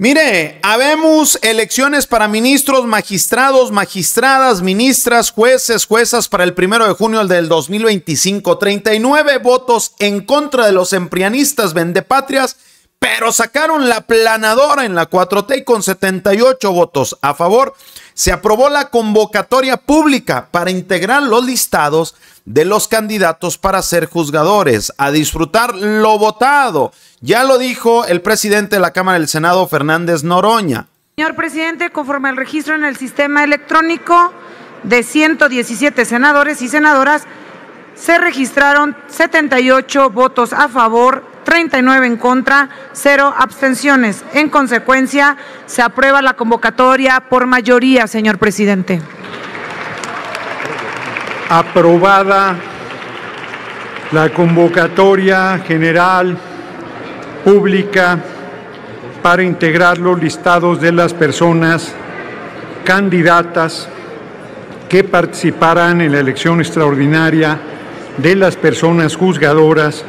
Mire, habemos elecciones para ministros, magistrados, magistradas, ministras, jueces, juezas para el primero de junio del 2025. 39 votos en contra de los emprianistas vendepatrias pero sacaron la planadora en la 4T y con 78 votos a favor se aprobó la convocatoria pública para integrar los listados de los candidatos para ser juzgadores, a disfrutar lo votado. Ya lo dijo el presidente de la Cámara del Senado, Fernández Noroña. Señor presidente, conforme al registro en el sistema electrónico de 117 senadores y senadoras, se registraron 78 votos a favor, 39 en contra, 0 abstenciones. En consecuencia, se aprueba la convocatoria por mayoría, señor presidente. Aprobada la convocatoria general pública para integrar los listados de las personas candidatas que participarán en la elección extraordinaria de las personas juzgadoras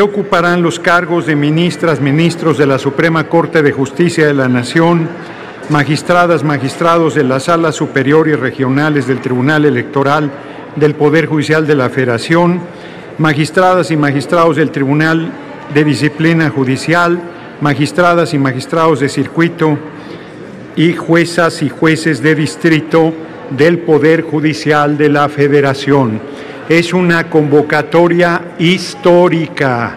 ocuparán los cargos de ministras, ministros de la Suprema Corte de Justicia de la Nación, magistradas, magistrados de las Sala Superior y Regionales del Tribunal Electoral del Poder Judicial de la Federación, magistradas y magistrados del Tribunal de Disciplina Judicial, magistradas y magistrados de circuito y juezas y jueces de distrito del Poder Judicial de la Federación es una convocatoria histórica.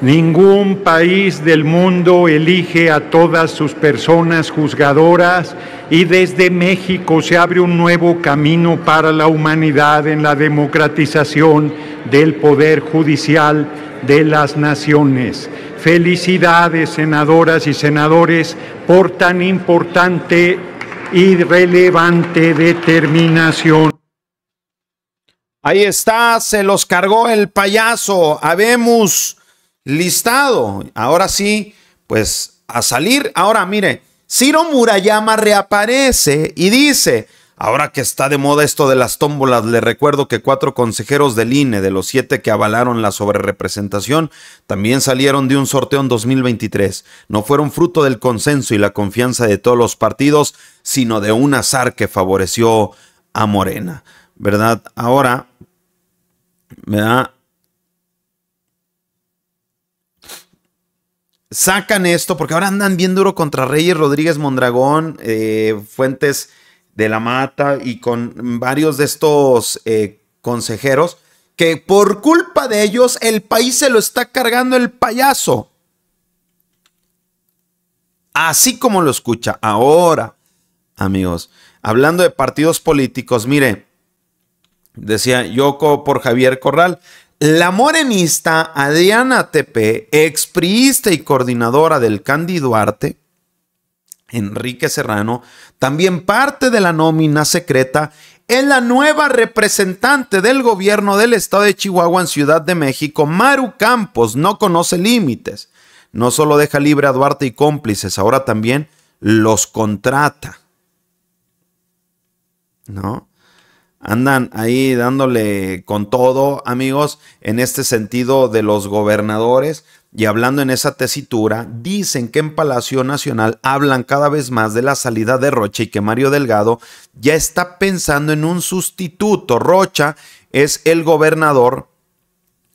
Ningún país del mundo elige a todas sus personas juzgadoras y desde México se abre un nuevo camino para la humanidad en la democratización del poder judicial de las naciones. Felicidades, senadoras y senadores, por tan importante y relevante determinación. Ahí está, se los cargó el payaso. Habemos listado. Ahora sí, pues a salir. Ahora mire, Ciro Murayama reaparece y dice, ahora que está de moda esto de las tómbolas, le recuerdo que cuatro consejeros del INE, de los siete que avalaron la sobrerepresentación, también salieron de un sorteo en 2023. No fueron fruto del consenso y la confianza de todos los partidos, sino de un azar que favoreció a Morena. ¿verdad? Ahora, ¿verdad? Sacan esto porque ahora andan bien duro contra Reyes Rodríguez Mondragón, eh, Fuentes de la Mata y con varios de estos eh, consejeros que por culpa de ellos el país se lo está cargando el payaso. Así como lo escucha ahora, amigos. Hablando de partidos políticos, mire, Decía Yoko por Javier Corral. La morenista Adriana Tepe, expriista y coordinadora del Candy Duarte, Enrique Serrano, también parte de la nómina secreta, es la nueva representante del gobierno del estado de Chihuahua en Ciudad de México, Maru Campos, no conoce límites. No solo deja libre a Duarte y cómplices, ahora también los contrata. ¿No? andan ahí dándole con todo, amigos, en este sentido de los gobernadores. Y hablando en esa tesitura, dicen que en Palacio Nacional hablan cada vez más de la salida de Rocha y que Mario Delgado ya está pensando en un sustituto. Rocha es el gobernador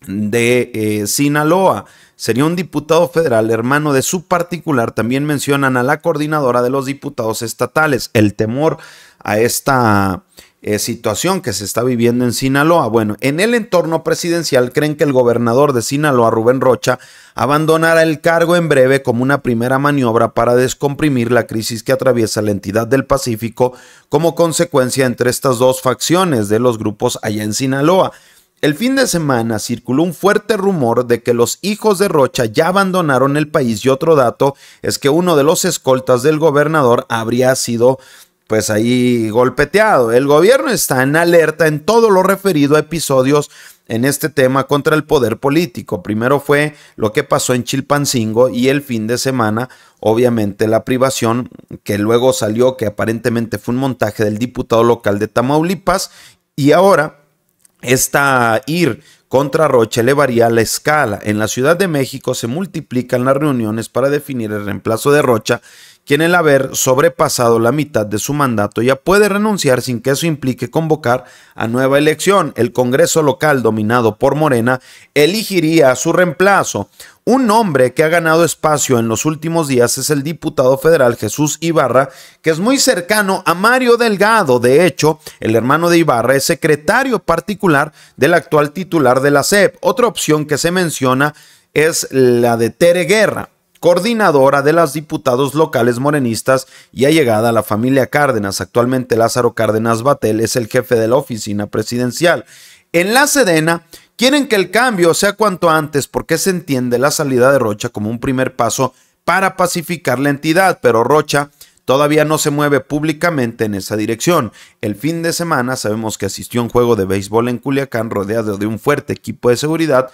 de eh, Sinaloa. Sería un diputado federal, hermano de su particular. También mencionan a la coordinadora de los diputados estatales. El temor a esta eh, situación que se está viviendo en Sinaloa. Bueno, en el entorno presidencial creen que el gobernador de Sinaloa, Rubén Rocha, abandonará el cargo en breve como una primera maniobra para descomprimir la crisis que atraviesa la entidad del Pacífico como consecuencia entre estas dos facciones de los grupos allá en Sinaloa. El fin de semana circuló un fuerte rumor de que los hijos de Rocha ya abandonaron el país y otro dato es que uno de los escoltas del gobernador habría sido pues ahí golpeteado. El gobierno está en alerta en todo lo referido a episodios en este tema contra el poder político. Primero fue lo que pasó en Chilpancingo y el fin de semana, obviamente, la privación que luego salió que aparentemente fue un montaje del diputado local de Tamaulipas y ahora esta ir contra Rocha le varía la escala. En la Ciudad de México se multiplican las reuniones para definir el reemplazo de Rocha quien el haber sobrepasado la mitad de su mandato ya puede renunciar sin que eso implique convocar a nueva elección. El Congreso local dominado por Morena elegiría a su reemplazo. Un hombre que ha ganado espacio en los últimos días es el diputado federal Jesús Ibarra, que es muy cercano a Mario Delgado. De hecho, el hermano de Ibarra es secretario particular del actual titular de la CEP. Otra opción que se menciona es la de Tere Guerra coordinadora de las diputados locales morenistas y allegada a la familia Cárdenas. Actualmente Lázaro Cárdenas Batel es el jefe de la oficina presidencial. En la Sedena quieren que el cambio sea cuanto antes porque se entiende la salida de Rocha como un primer paso para pacificar la entidad, pero Rocha todavía no se mueve públicamente en esa dirección. El fin de semana sabemos que asistió a un juego de béisbol en Culiacán rodeado de un fuerte equipo de seguridad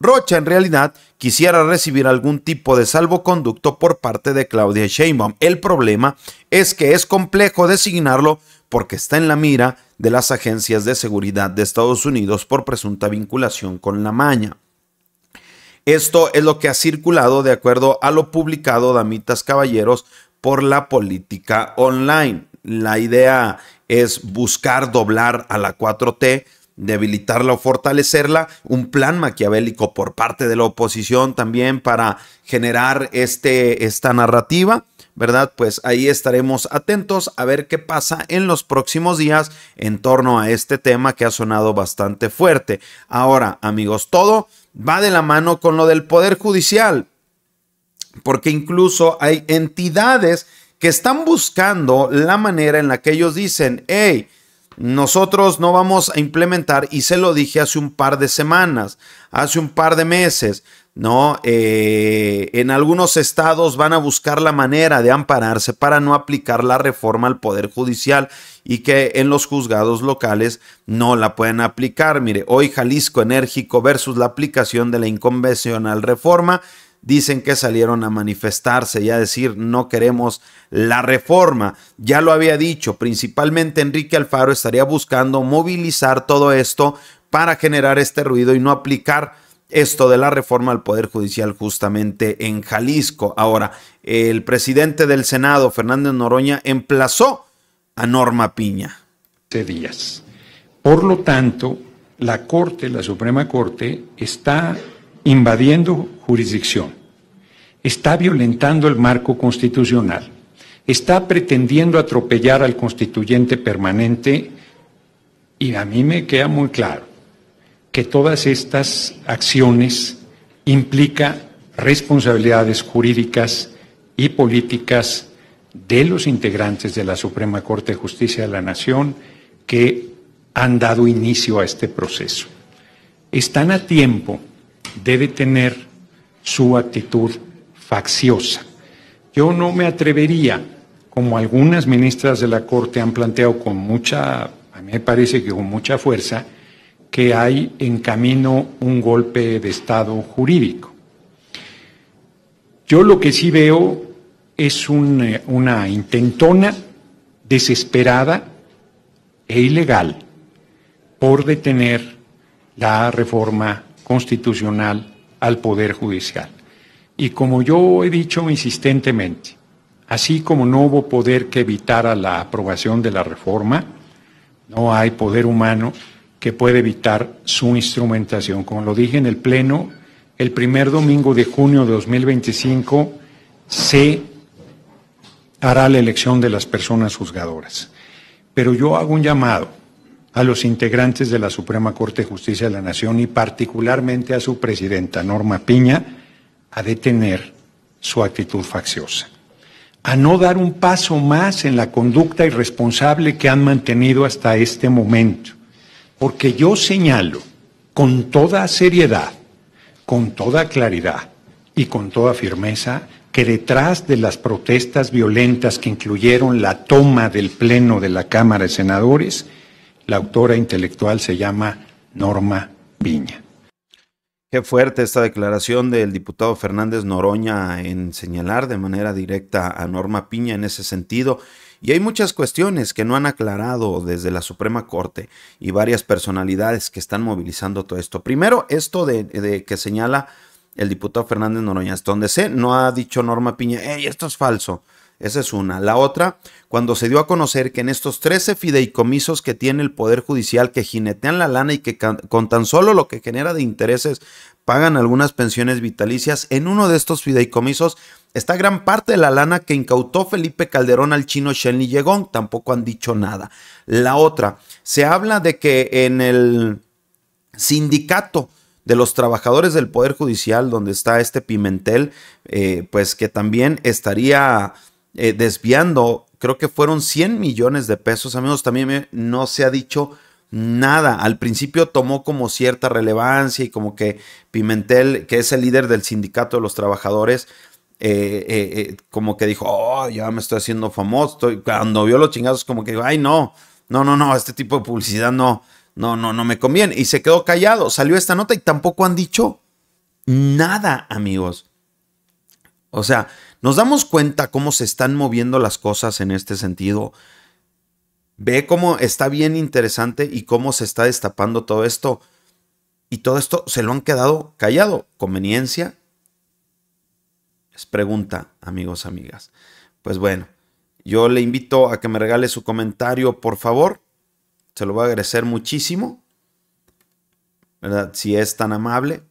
Rocha en realidad quisiera recibir algún tipo de salvoconducto por parte de Claudia Sheinbaum. El problema es que es complejo designarlo porque está en la mira de las agencias de seguridad de Estados Unidos por presunta vinculación con la maña. Esto es lo que ha circulado de acuerdo a lo publicado Damitas Caballeros por la política online. La idea es buscar doblar a la 4T debilitarla o fortalecerla, un plan maquiavélico por parte de la oposición también para generar este, esta narrativa, ¿verdad? Pues ahí estaremos atentos a ver qué pasa en los próximos días en torno a este tema que ha sonado bastante fuerte. Ahora, amigos, todo va de la mano con lo del Poder Judicial, porque incluso hay entidades que están buscando la manera en la que ellos dicen, hey, nosotros no vamos a implementar, y se lo dije hace un par de semanas, hace un par de meses, ¿no? Eh, en algunos estados van a buscar la manera de ampararse para no aplicar la reforma al Poder Judicial y que en los juzgados locales no la puedan aplicar. Mire, hoy Jalisco enérgico versus la aplicación de la inconvencional reforma dicen que salieron a manifestarse y a decir no queremos la reforma. Ya lo había dicho, principalmente Enrique Alfaro estaría buscando movilizar todo esto para generar este ruido y no aplicar esto de la reforma al Poder Judicial justamente en Jalisco. Ahora, el presidente del Senado, Fernández Noroña, emplazó a Norma Piña. Por lo tanto, la Corte, la Suprema Corte, está invadiendo jurisdicción, está violentando el marco constitucional, está pretendiendo atropellar al constituyente permanente y a mí me queda muy claro que todas estas acciones implica responsabilidades jurídicas y políticas de los integrantes de la Suprema Corte de Justicia de la Nación que han dado inicio a este proceso. Están a tiempo debe tener su actitud facciosa. Yo no me atrevería, como algunas ministras de la Corte han planteado con mucha, a mí me parece que con mucha fuerza, que hay en camino un golpe de Estado jurídico. Yo lo que sí veo es eh, una intentona desesperada e ilegal por detener la reforma constitucional al Poder Judicial. Y como yo he dicho insistentemente, así como no hubo poder que evitara la aprobación de la reforma, no hay poder humano que pueda evitar su instrumentación. Como lo dije en el Pleno, el primer domingo de junio de 2025 se hará la elección de las personas juzgadoras. Pero yo hago un llamado a los integrantes de la Suprema Corte de Justicia de la Nación y particularmente a su presidenta Norma Piña a detener su actitud facciosa, a no dar un paso más en la conducta irresponsable que han mantenido hasta este momento, porque yo señalo con toda seriedad, con toda claridad y con toda firmeza que detrás de las protestas violentas que incluyeron la toma del Pleno de la Cámara de Senadores, la autora intelectual se llama Norma Piña. Qué fuerte esta declaración del diputado Fernández Noroña en señalar de manera directa a Norma Piña en ese sentido. Y hay muchas cuestiones que no han aclarado desde la Suprema Corte y varias personalidades que están movilizando todo esto. Primero, esto de, que señala el diputado Fernández Noroña, es donde se no ha dicho Norma Piña, hey, esto es falso. Esa es una. La otra, cuando se dio a conocer que en estos 13 fideicomisos que tiene el Poder Judicial, que jinetean la lana y que con tan solo lo que genera de intereses pagan algunas pensiones vitalicias, en uno de estos fideicomisos está gran parte de la lana que incautó Felipe Calderón al chino Shelly Yegong. Tampoco han dicho nada. La otra, se habla de que en el sindicato de los trabajadores del Poder Judicial, donde está este Pimentel, eh, pues que también estaría eh, desviando, creo que fueron 100 millones de pesos, amigos, también no se ha dicho nada. Al principio tomó como cierta relevancia y como que Pimentel, que es el líder del sindicato de los trabajadores, eh, eh, como que dijo, oh, ya me estoy haciendo famoso. Cuando vio los chingados como que dijo, ay, no, no, no, no, este tipo de publicidad no, no, no, no me conviene. Y se quedó callado, salió esta nota y tampoco han dicho nada, amigos. O sea, nos damos cuenta cómo se están moviendo las cosas en este sentido. Ve cómo está bien interesante y cómo se está destapando todo esto. Y todo esto se lo han quedado callado. Conveniencia. Es pregunta, amigos, amigas. Pues bueno, yo le invito a que me regale su comentario, por favor. Se lo voy a agradecer muchísimo. ¿Verdad? Si es tan amable.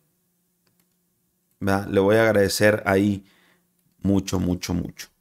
Le voy a agradecer ahí mucho, mucho, mucho.